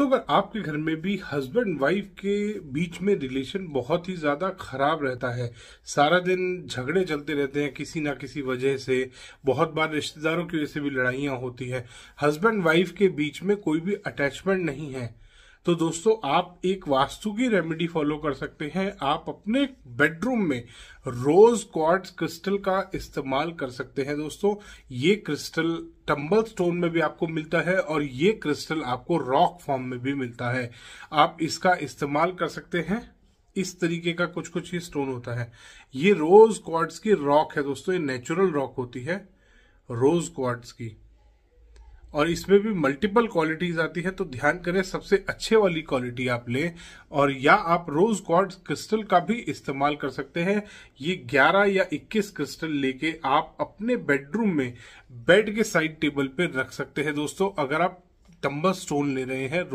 तो अगर आपके घर में भी हस्बैंड वाइफ के बीच में रिलेशन बहुत ही ज़्यादा खराब रहता है सारा दिन झगड़े चलते रहते हैं किसी ना किसी वजह से बहुत बार रिश्तेदारों की वजह से भी लड़ाइयाँ होती है हस्बैंड वाइफ के बीच में कोई भी अटैचमेंट नहीं है तो दोस्तों आप एक वास्तु की रेमेडी फॉलो कर सकते हैं आप अपने बेडरूम में रोज क्वार्ट्ज क्रिस्टल का इस्तेमाल कर सकते हैं दोस्तों ये क्रिस्टल टम्बल स्टोन में भी आपको मिलता है और ये क्रिस्टल आपको रॉक फॉर्म में भी मिलता है आप इसका इस्तेमाल कर सकते हैं इस तरीके का कुछ कुछ ही स्टोन होता है ये रोज क्वार्ट्स की रॉक है दोस्तों ये नेचुरल रॉक होती है रोज क्वार्ट्स की और इसमें भी मल्टीपल क्वालिटीज आती है तो ध्यान करें सबसे अच्छे वाली क्वालिटी आप लें और या आप रोज गॉड क्रिस्टल का भी इस्तेमाल कर सकते हैं ये 11 या 21 क्रिस्टल लेके आप अपने बेडरूम में बेड के साइड टेबल पे रख सकते हैं दोस्तों अगर आप टम्बर स्टोन ले रहे हैं